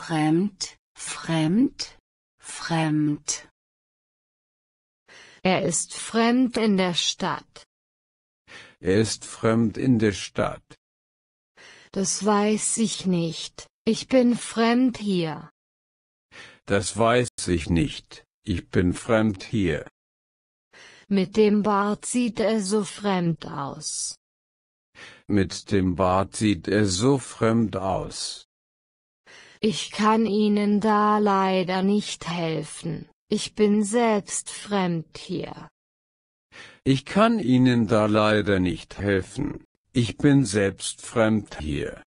fremd, fremd, fremd. Er ist fremd in der Stadt. Er ist fremd in der Stadt. Das weiß ich nicht. Ich bin fremd hier. Das weiß ich nicht. Ich bin fremd hier. Mit dem Bart sieht er so fremd aus. Mit dem Bart sieht er so fremd aus. Ich kann Ihnen da leider nicht helfen. Ich bin selbst fremd hier. Ich kann Ihnen da leider nicht helfen. Ich bin selbst fremd hier.